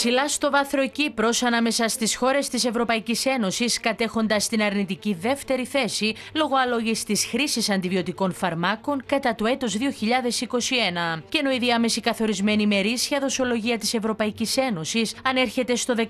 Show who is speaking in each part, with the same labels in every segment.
Speaker 1: Ψηλά στο βάθρο Κύπρος, ανάμεσα στις χώρες της Ευρωπαϊκής Ένωσης, κατέχοντας την αρνητική δεύτερη θέση λόγω αλόγης της χρήσης αντιβιωτικών φαρμάκων κατά το έτος 2021. Και ενώ η διάμεση καθορισμένη μερίσια δοσολογία της Ευρωπαϊκής Ένωσης ανέρχεται στο 16,4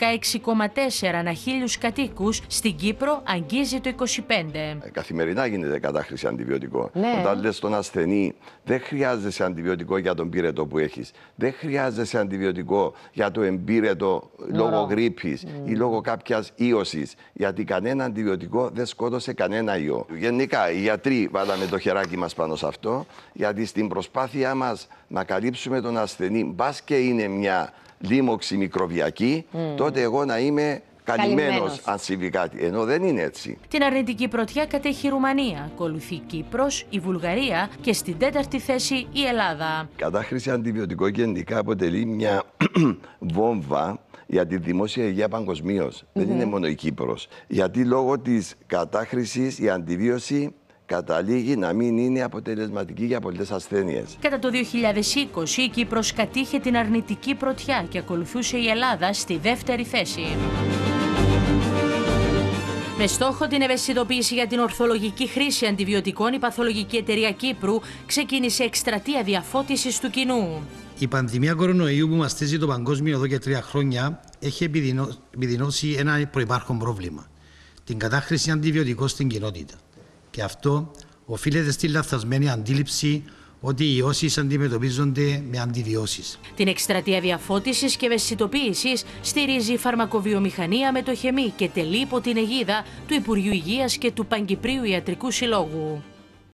Speaker 1: ανά χίλιους κατοίκους στην Κύπρο αγγίζει το 25. Ε,
Speaker 2: καθημερινά γίνεται κατάχρηση αντιβιωτικό. Ναι. Όταν λες τον ασθενή δεν χρειάζεσαι αντιβιωτικό για τον πυρετό που έχεις. Δεν χρειάζεσαι αντιβιωτικό για το πύρετο λόγω γρήπης ή λόγω κάποιας ίωσης. Γιατί κανένα αντιβιωτικό δεν σκότωσε κανένα ιό. Γενικά, οι γιατροί βάλαμε το χεράκι μας πάνω σε αυτό, γιατί στην προσπάθειά μας να καλύψουμε τον ασθενή, μπας και είναι μια λίμωξη μικροβιακή, mm. τότε εγώ να είμαι καλυμμένος αν συμβεί κάτι. Ενώ δεν είναι έτσι.
Speaker 1: Την αρνητική πρωτιά κατέχει η Ρουμανία, ακολουθεί Κύπρος, η Βουλγαρία και στην τέταρτη θέση η Ελλάδα.
Speaker 2: Κατάχρηση αντιβιωτικό γενικά αποτελεί μια βόμβα για τη δημόσια υγεία παγκοσμίως. Δεν ναι. είναι μόνο η Κύπρος. Γιατί λόγω της κατάχρησης η αντιβίωση καταλήγει να μην είναι αποτελεσματική για πολλές ασθένειες.
Speaker 1: Κατά το 2020 η Κύπρος κατήχε την αρνητική πρωτιά και ακολουθούσε η Ελλάδα στη δεύτερη θέση. Με στόχο την ευαισθητοποίηση για την ορθολογική χρήση αντιβιωτικών, η Παθολογική Εταιρεία Κύπρου ξεκίνησε εκστρατεία διαφώτισης του κοινού.
Speaker 3: Η πανδημία κορονοϊού που μαστίζει το παγκόσμιο εδώ και τρία χρόνια έχει επιδεινώσει ένα προπάρχον πρόβλημα. Την κατάχρηση αντιβιωτικών στην κοινότητα. Και αυτό οφείλεται στη λαθασμένη αντίληψη ότι οι ιώσει αντιμετωπίζονται με αντιβιώσεις.
Speaker 1: Την εκστρατεία διαφώτισης και ευαισθητοποίηση στηρίζει η φαρμακοβιομηχανία με το χεμί και τελεί υπό την αιγίδα του Υπουργείου Υγείας και του Παγκυπρίου Ιατρικού Συλλόγου.